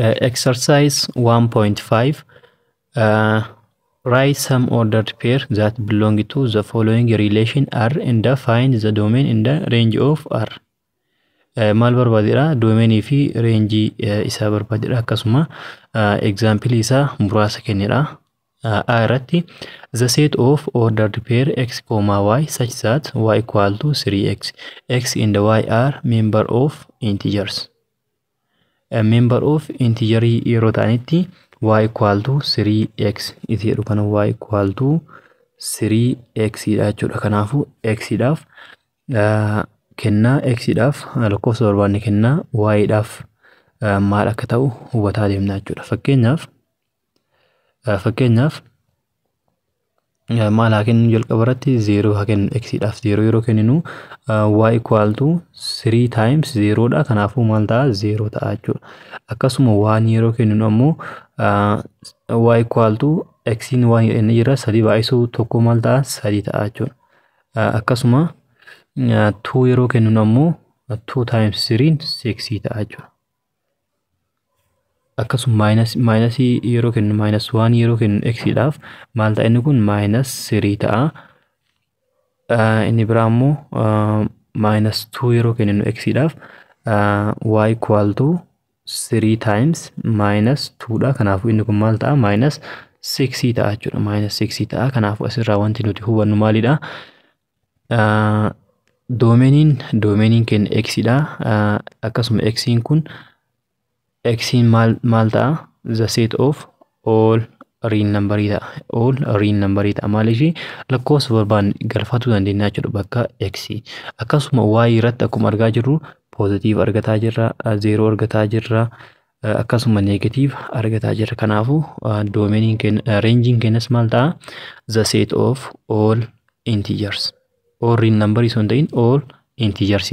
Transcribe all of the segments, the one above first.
Uh, exercise 1.5 uh, write some ordered pair that belong to the following relation R and find the domain in the range of R maal barbaadedha doomenii fi reenjii isaa barbaadedha akkasuma example isaa uh, muraasa kennedha uh, A the set of ordered pair x comma y such that y equal to 3x x and y are member of integers member of integerii yeroo ta'anitti y equal to 3x itti jedhu kan y equal to 3x jechuudha. Kanaafuu x kennaa x lakkoofsa barbaanne kennaa y maal akka ta'u hubataa deemna jechuudha. fakkeenyaaf maalaa haa jalqabarratti jalqaba zeeroo haa kennu eksiidhaaf zeeroo yeroo kenninu waa equal to 3 times zeeroodha kanaafuu maal ta'a zeeroo ta'a jechuudha akkasuma waan yeroo ammoo to eksiin waan jedhanii jira sadii baay'isuu tokko maal ta'a sadii ta'a jechuudha akkasuma 2 yeroo kenninu ammoo 2 times 3 jechuudha akkasuma maayinas maayinasii yeroo kennu eksiidhaaf maal ta'a inni kun maayinas sirii ta'a inni biraa immoo maayinas tuu yeroo kennu eksiidhaaf waa equal to sirii times maayinas tuudha kanaafuu inni kun maal ta'a maayinas siksii ta'a jechuudha maayinas siksii ta'a wanti nuti hubannu maalidha doomeeniin doomeeniin eksiidha akkasuma eksiin kun Eksiin maal ta'a? The set of all riin nambarii ta'a. All riin nambarii ta'a. Maaliifii lakkoofsa barbaan galfachuu dandeenya jechuudha bakka eksii. Akkasuma waayee irratti akkuma argaa jirru poozitiiva argataa jirra, zeeroo argataa jirra, akkasuma neegatiiva argataa jirra. Kanaafuu doomeniin reenjiin keenyas maal ta'a? The set of all integers. All riin nambarii osoo hin ta'in all integers.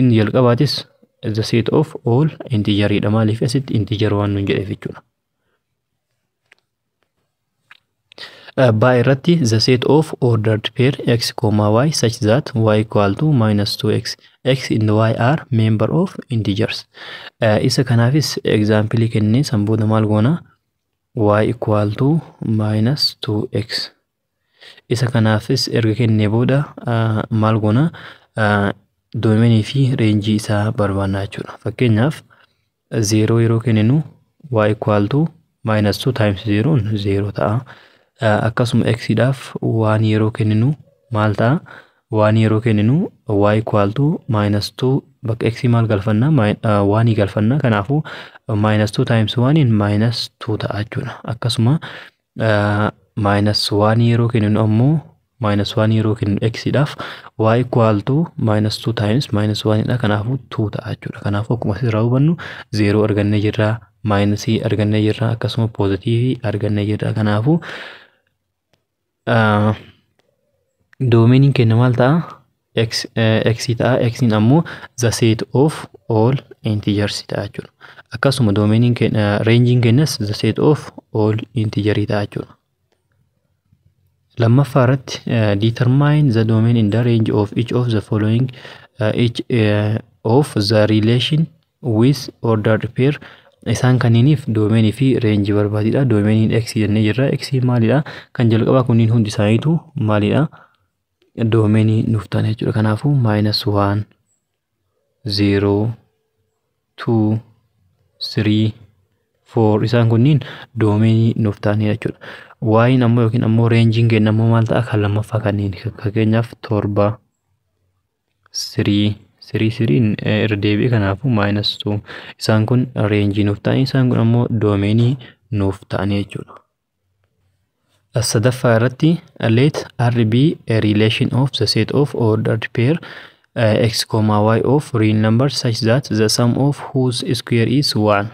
Inni jalqabaatis the set of all integer integeriidha maaliif asitti integer waan nuun jedheef jechuudha. Baa irratti the set of ordered pair x, y such that y equal to minus 2x. x and y are member of integers. Isa kanaafis example kennee san booda maal goona y equal to minus 2x. Isa kanaafis erga kennee booda maal goona doomenii fi reenjii isaa barbaannaa jechuudha. Fakkeenyaaf zeeroo yeroo kenninu waa equal to minus 2 times zeeroon zeeroo ta'a. Akkasuma eksiidhaaf waan yeroo kenninu maal ta'a? Waan yeroo kenninu waa equal to minus bakka eksii maal galfannaa waanii galfannaa kanaafuu minus times waaniin minus 2 ta'a jechuudha. Akkasuma minus waan yeroo kenninu ammoo minus 1 yeroo kennu dhaaf y equal to minus 2 times minus 1 dha kanaafuu 2 ta'a jechuudha. Kanaafuu akkuma asirraa hubannu 0 argannee jirra, minus argannee jirra, akkasuma positive argannee jirra. Kanaafuu doomeeniin keenya maal ta'a? ta'a, x ammoo the set of all ta'a jechuudha. Akkasuma reenjiin keenyas ta'a jechuudha. lammaffaa irratti determine the domain in the range of h of the following uh, of the relation with order isaan kanniiniif doomenii fi reenji barbaadidha doomeniin x jennee jira x maalidha kan jalqabaa kunniin hundi isaanitu maalidha doomenii nuuftan jechuudha kanaafu maayinas waan zeeroo tuu sirii for isaan kunniin doomeenii nuuf ta'anidha jechuudha. Waayin ammoo yookiin ammoo reenjiin keenya ammoo maal ta'a kan lammaffaa kanneen torba sirii sirii siriin eh, irra deebi'e kanaafuu maayinas isaan kun reenjii nuuf ta'ani isaan kun ammoo doomeenii nuuf ta'ani jechuudha. Sadaffaa irratti eh, let rb relation of the set of ordered pair eh, x, y of real numbers such that the sum of whose square is one.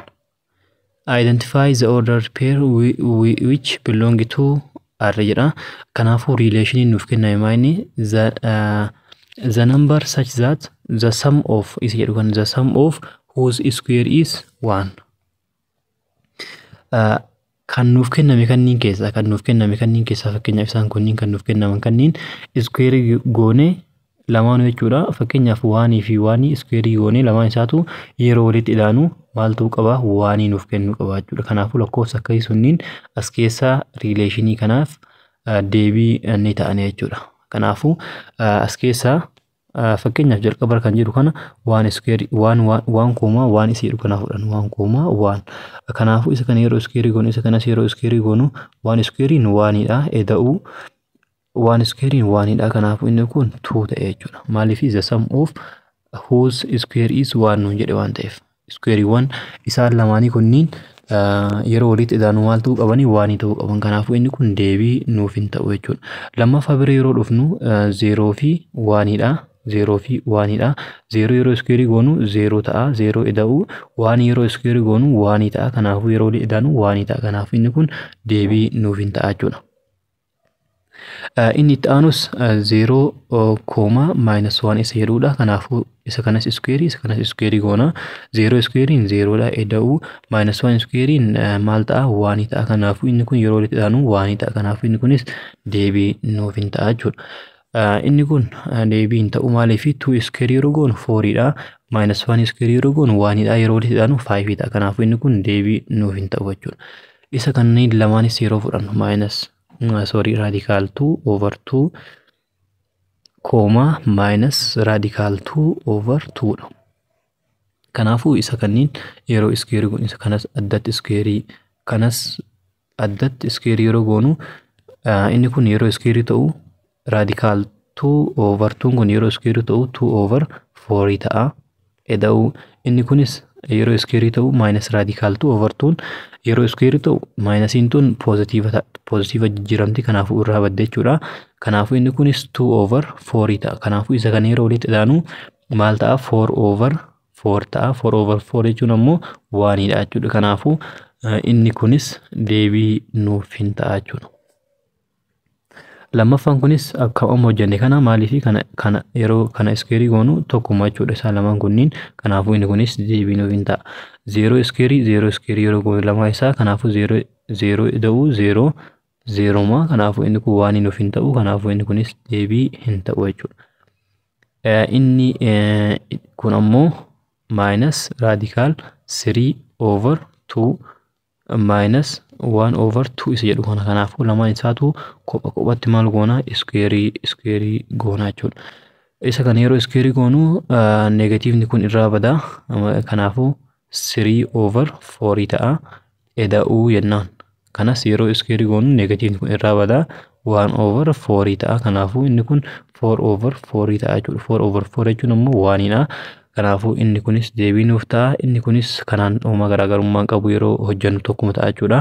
Identify the order pair which belong to arra jedha. Kanaafuu riileeshiniin nuuf kenna maani. Uh, the, number such that the sum of isa jedhu kan the sum of whose square is 1. Uh, kan nuuf kenname kanniin keessa kan nuuf kenname kanniin keessaa fakkeenyaaf isaan kunniin kan nuuf kennaman kanniin square goone lamaanuu jechuudha. Fakkeenyaaf waanii fi waanii iskweerii goonee lamaan yeroo walitti ilaanu maaltu qabaa waanii nuuf kennu qabaa jechuudha. Kanaafuu lakkoofsa akkasii sunniin as keessaa riileeshinii kanaaf deebii ni ta'ani jechuudha. Kanaafuu as keessaa fakkeenyaaf kan jiru kana waan iskeerii waan waan waan kana fudhan waan koomaa waan kanaafuu isa kana yeroo iskeerii goonu isa kanas yeroo iskeerii goonu waan waan iskeeriin waanidha. Kanaafuu inni kun tuuta jechuudha. Maaliif isa sam'uuf huus iskeeriis waan jedhe waan ta'eef iskeeriiwwan isaan lamaanii kunniin yeroo walitti idaanuu maal ta'uu qabanii waanii ta'uu qaban. inni kun deebii nuuf hin ta'u jechuudha. Lammaffaa bira yeroo dhufnu zeeroo fi waanidha. zeeroo fi yeroo iskeerii goonu zeeroo ta'a. Zeeroo ida'u waan yeroo iskeerii waanii ta'a. Kanaafuu yeroo waanii ta'a. inni kun deebii nuuf hin ta'a jechuudha. Inni itti aanus zeeroo koomaa maayinasi waan isa jedhudha. Kanaafuu isa kanas iskuweerii isa kanas iskuweerii goona. eda'u waan iskuweeriin maal ta'a waanii ta'a. Kanaafuu inni kun yeroo walitti aanu ta'a. Kanaafuu inni kunis deebii nuuf ta'a jechuudha. kun deebii hin ta'u maaliif tuu yeroo goonu fooriidha. Maayinasi waan iskuweerii yeroo Yeroo faayifiidha. kun deebii nuuf ta'u Isa kanneen lamaanis yeroo fudhannu maayinas Mm, eh, soorii raadikaaltuu oovartuu koomaa maayinas raadikaaltuu oovartuudha. Kanaafuu isa kanneen yeroo iskeerii goonisa kanas addatti iskeerii kanas addatti iskeerii yeroo goonu eh, inni kun yeroo iskeerii ta'u raadikaaltuu oovartuun kun yeroo iskeerii ta'u tuu oovar foorii ta'a. Eda'uu inni kunis yeroo iskeerii ta'u maayinas raadikaaltuu oovartuun yeroo iskweerii ta'u maayinasiin tun poozitiiva jijjiiramti kanaafuu irraa badda jechuudha. Kanaafuu inni kunis 2 over 4 ta'a. Kanaafuu isa kana yeroo walitti ilaanu maal ta'a 4 over 4 ta'a. 4 over 4 jechuun ammoo 1 dha jechuudha. Kanaafuu eh, inni kunis deebii nuuf hin jechuudha. Lammaffaan kunis kan amma hojjenne kana maaliifi kana, kana yeroo kana iskeerii goonu tokkuma jechuudha isaan lamaan kunniin kanaafuu inni kunis deebiin ofiin ta'a. Zeeroo iskeerii zeeroo iskeerii yeroo goonu lamaa isaa kanaafuu zeeroo zeeroo da'u zeeroo zeeroomaa kanaafuu inni kun waan hin ofiin ta'u kanaafuu inni kunis deebii hin ta'u jechuudha. Eh, inni eh, kun ammoo maayinas raadikaal 3 over 2 ማይነስ ዋን ኦቨር ቱ ኢስ ጀዱ ከናፉ ለማን ኢሳቱ ኮበ ኮበት ማል ጎና ስኩዌሪ ስኩዌሪ ጎና ቹ ኢሳ ስኩዌሪ ጎኑ ኔጋቲቭ ኒኩን ኢራ በዳ ከናፉ 3 ኦቨር 4 ኢታ ኤዳኡ የናን ከና ሲሮ ስኩዌሪ ጎኑ ኔጋቲቭ ኒኩን ኢራ በዳ 1 ኦቨር 4 ኢታ ከናፉ ኒኩን 4 ኦቨር 4 ኢታ 4 ኦቨር 4 ቹ ነሞ ዋኒና Kanaafuu inni kunis deebii nuuf ta'a. Inni kunis kanaan dhuma garaagarummaa qabu yeroo hojjannu tokkuma ta'a jechuudha.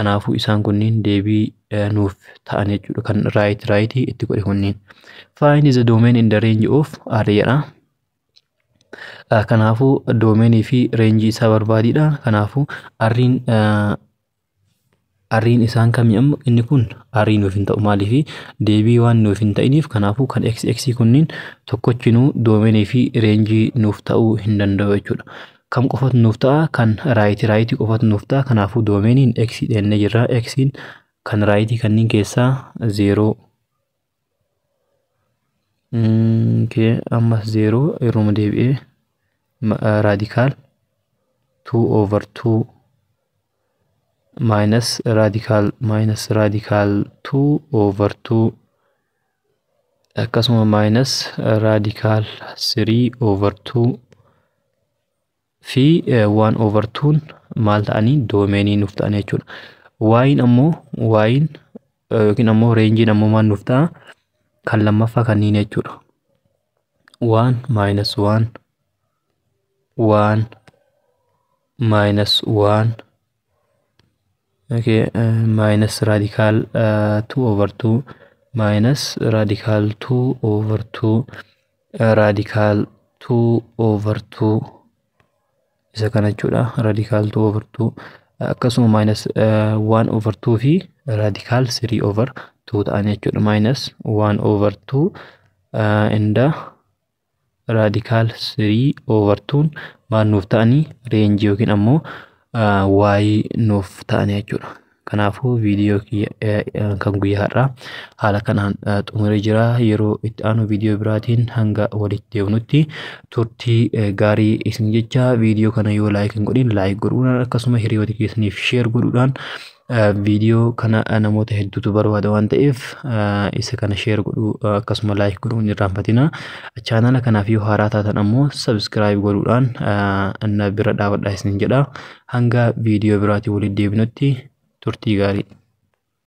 Kanaafuu isaan kunniin deebii eh, nuuf ta'an jechuudha. Kan raayit raayitii itti godhe kunniin. Find is a domain in the range eh, Kanaafuu doomeenii fi reenjii isaa barbaadidha. Kanaafuu arriin eh, Arriin isaan kamii inni kun arii nuuf hin ta'u fi deebii waan nuuf hin ta'iniif kanaafuu kan XX kunniin tokkochinuu doomenii fi reenjii nuuf ta'uu hin danda'u jechuudha. qofatu nuuf ta'a kan raayitii raayitii qofatu nuuf ta'a kanaafuu doomeniin X dheennee jirra. kan raayitii kanniin keessaa zeeroo. Mm, Kee deebi'ee raadikaal 2 over 2 minus radical minus over akkasuma minus radical 3 over 2 fi 1 over maal ta'anii doomenii nuuf ta'an jechuudha. Waayin ammoo waayin eh, yookiin ammoo reenjiin ammoo maal nuuf ta'a kan lammaffaa kanniin jechuudha. 1 minus 1 1 minus 1 okay uh, minus radical uh, 2 over 2 minus radical 2 over 2 uh, radical 2 over 2 isa kana jechuudha radical 2 over 2 akkasuma minus 1 over 2 fi radical 3 over 2 ta'an jechuudha minus 1 over 2 and radical 3 over 2 maal nuuf ta'anii reenjii yookiin ammoo waa'ee nuuf taani jechuudha. Kanaafuu viidiyoo kan guyyaa har'aa haala kanaan xumuree jira. Yeroo itti aanu viidiyoo biraatiin hanga walitti deemnutti turtii gaarii isin jecha viidiyoo kana yoo laayik hin godhin laayik godhuudhaan akkasuma hiriyoota keessaniif sheer godhuudhaan viidiyoo kana namoota hedduutu barbaada waan ta'eef isa kana sheer godhuu akkasuma laayik godhuun irraan fatina chaanala kanaaf yoo haaraa taatan ammoo sabskraayib godhuudhaan na bira dhaabadha isin jedha hanga viidiyoo biraatii waliin deebinutti turtii gaarii